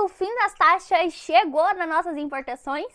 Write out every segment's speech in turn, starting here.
que o fim das taxas chegou nas nossas importações?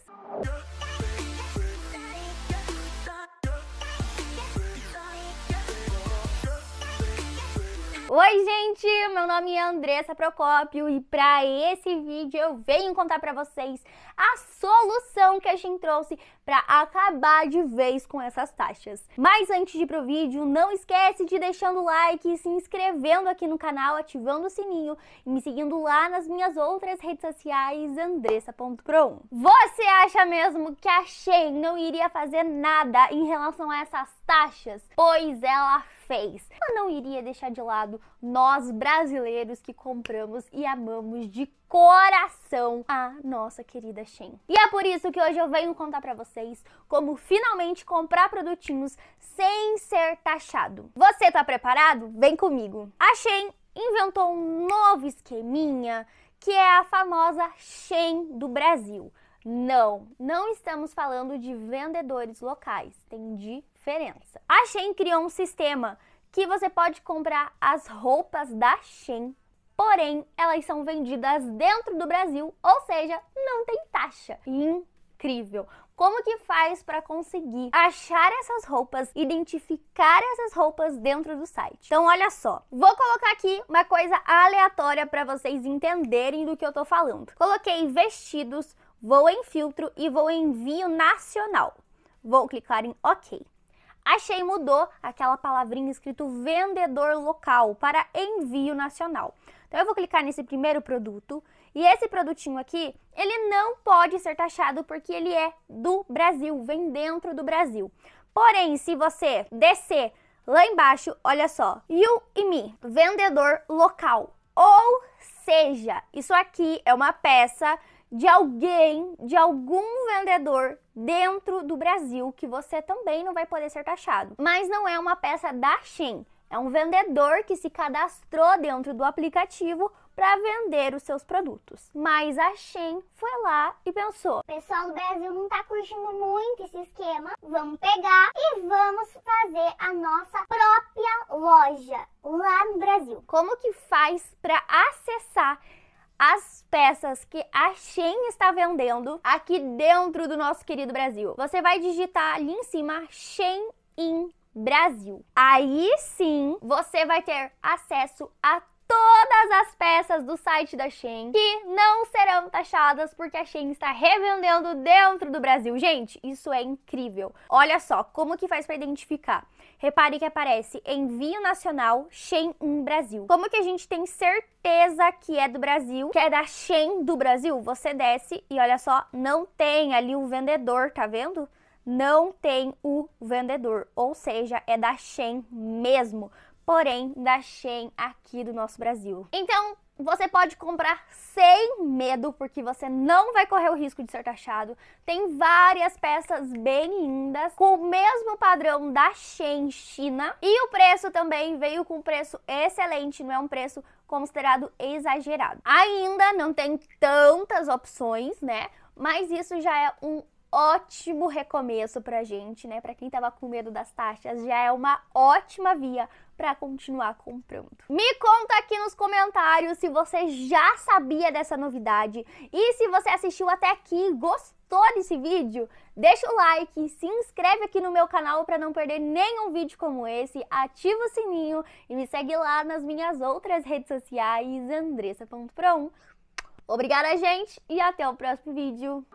Oi, gente! Meu nome é Andressa Procópio e para esse vídeo eu venho contar para vocês a solução que a gente trouxe para acabar de vez com essas taxas. Mas antes de ir pro vídeo, não esquece de deixando o like se inscrevendo aqui no canal, ativando o sininho e me seguindo lá nas minhas outras redes sociais, andressa.pro. Você acha mesmo que a Shein não iria fazer nada em relação a essas taxas, pois ela fez. Ela não iria deixar de lado nós brasileiros que compramos e amamos de coração a nossa querida Shein. E é por isso que hoje eu venho contar para vocês como finalmente comprar produtinhos sem ser taxado. Você tá preparado? Vem comigo. A Shein inventou um novo esqueminha que é a famosa Shein do Brasil. Não, não estamos falando de vendedores locais, tem de diferença. A Shein criou um sistema que você pode comprar as roupas da Shein, porém elas são vendidas dentro do Brasil, ou seja, não tem taxa. Incrível! Como que faz para conseguir achar essas roupas, identificar essas roupas dentro do site? Então, olha só. Vou colocar aqui uma coisa aleatória para vocês entenderem do que eu tô falando. Coloquei vestidos, vou em filtro e vou em envio nacional. Vou clicar em OK. Achei mudou aquela palavrinha escrito vendedor local para envio nacional. Então eu vou clicar nesse primeiro produto e esse produtinho aqui, ele não pode ser taxado porque ele é do Brasil, vem dentro do Brasil. Porém, se você descer lá embaixo, olha só, you e me, vendedor local. Ou seja, isso aqui é uma peça de alguém, de algum vendedor dentro do Brasil que você também não vai poder ser taxado. Mas não é uma peça da Shein, é um vendedor que se cadastrou dentro do aplicativo para vender os seus produtos. Mas a Shein foi lá e pensou: pessoal o Brasil não está curtindo muito esse esquema, vamos pegar e vamos fazer a nossa própria loja lá no Brasil. Como que faz para acessar as peças que a Shein está vendendo aqui dentro do nosso querido Brasil. Você vai digitar ali em cima Shein Brasil. Aí sim, você vai ter acesso a todas as peças do site da Shein que não serão taxadas porque a Shein está revendendo dentro do Brasil. Gente, isso é incrível. Olha só como que faz para identificar. Repare que aparece envio nacional Shein in Brasil. Como que a gente tem certeza que é do Brasil, que é da Shein do Brasil? Você desce e olha só, não tem ali o vendedor, tá vendo? Não tem o vendedor, ou seja, é da Shein mesmo porém, da Shein aqui do nosso Brasil. Então, você pode comprar sem medo, porque você não vai correr o risco de ser taxado. Tem várias peças bem lindas, com o mesmo padrão da Shein China. E o preço também veio com um preço excelente, não é um preço considerado exagerado. Ainda não tem tantas opções, né? Mas isso já é um ótimo recomeço pra gente, né? Pra quem tava com medo das taxas, já é uma ótima via para continuar comprando. Me conta aqui nos comentários se você já sabia dessa novidade e se você assistiu até aqui e gostou desse vídeo, deixa o like, se inscreve aqui no meu canal para não perder nenhum vídeo como esse, ativa o sininho e me segue lá nas minhas outras redes sociais, andressa.prom. Obrigada, gente, e até o próximo vídeo.